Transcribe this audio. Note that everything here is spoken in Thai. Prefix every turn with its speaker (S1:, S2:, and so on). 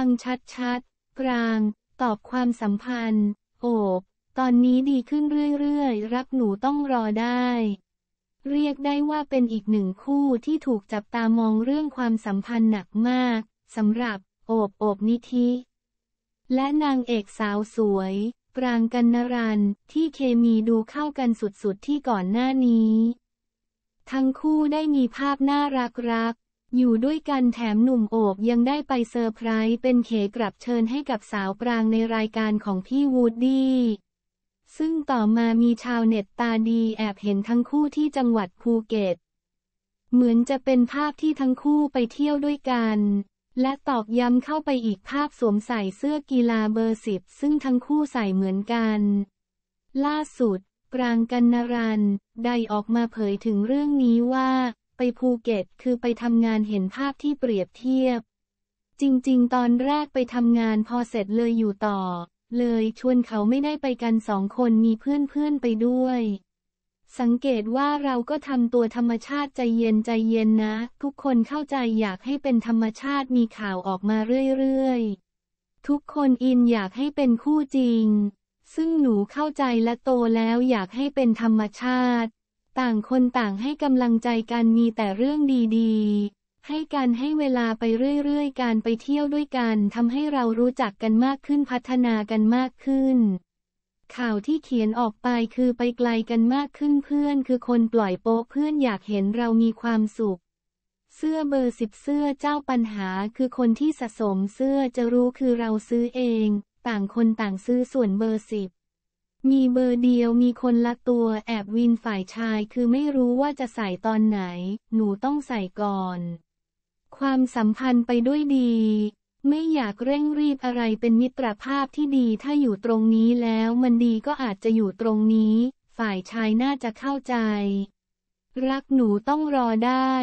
S1: ังชัดๆกลาง ตอบความสัมพันธ์โอบ ตอนนี้ดีขึ้นเรื่อยๆ รักหนูต้องรอได้ เรียกได้ว่าเป็นอีกหนึ่งคู่ที่ถูกจับตามองเรื่องความสัมพันธ์หนักมากสำหรับ โอบโอบนิธิ และนางเอกสาวสวย ปรางกันนรันที่เคมีดูเข้ากันสุดๆที่ก่อนหน้านี้ ทั้งคู่ได้มีภาพน่ารักๆอยู่ด้วยกันแถมหนุ่มโอบยังได้ไปเซอร์ไพรส์เป็นเขกลับเชิญให้กับสาวปรางในรายการของพี่วูดดี้ซึ่งต่อมามีชาวเน็ตตาดีแอบเห็นทั้งคู่ที่จังหวัดภูเก็ต เหมือนจะเป็นภาพที่ทั้งคู่ไปเที่ยวด้วยกัน และตอกย้ำเข้าไปอีกภาพสวมใส่เสื้อกีฬาเบอร์สิบซึ่งทั้งคู่ใส่เหมือนกัน ล่าสุด ปรางกันนรันได้ออกมาเผยถึงเรื่องนี้ว่าไปภูเก็ตคือไปทำงานเห็นภาพที่เปรียบเทียบ จริงๆ ตอนแรกไปทำงานพอเสร็จเลยอยู่ต่อ เลยชวนเขาไม่ได้ไปกันสองคนมีเพื่อนๆไปด้วย สังเกตว่าเราก็ทำตัวธรรมชาติใจเย็นใจเย็นนะ ทุกคนเข้าใจอยากให้เป็นธรรมชาติมีข่าวออกมาเรื่อยๆ ทุกคนอินอยากให้เป็นคู่จริง ซึ่งหนูเข้าใจและโตแล้วอยากให้เป็นธรรมชาติต่างคนต่างให้กำลังใจกันมีแต่เรื่องดีๆ ให้กันให้เวลาไปเรื่อย ๆ การไปเที่ยวด้วยกันทำให้เรารู้จักกันมากขึ้นพัฒนากันมากขึ้น ข่าวที่เขียนออกไปคือไปไกลกันมากขึ้นเพื่อนคือคนปล่อยโป๊ะเพื่อนอยากเห็นเรามีความสุข เสื้อเบอร์สิบเสื้อเจ้าปัญหาคือคนที่สะสมเสื้อจะรู้คือเราซื้อเอง ต่างคนต่างซื้อส่วนเบอร์สิบมีเบอร์เดียวมีคนละตัว แอบวินฝ่ายชายคือไม่รู้ว่าจะใส่ตอนไหน หนูต้องใส่ก่อน ความสัมพันธ์ไปด้วยดี ไม่อยากเร่งรีบอะไรเป็นมิตรภาพที่ดีถ้าอยู่ตรงนี้แล้วมันดีก็อาจจะอยู่ตรงนี้ ฝ่ายชายน่าจะเข้าใจ รักหนูต้องรอได้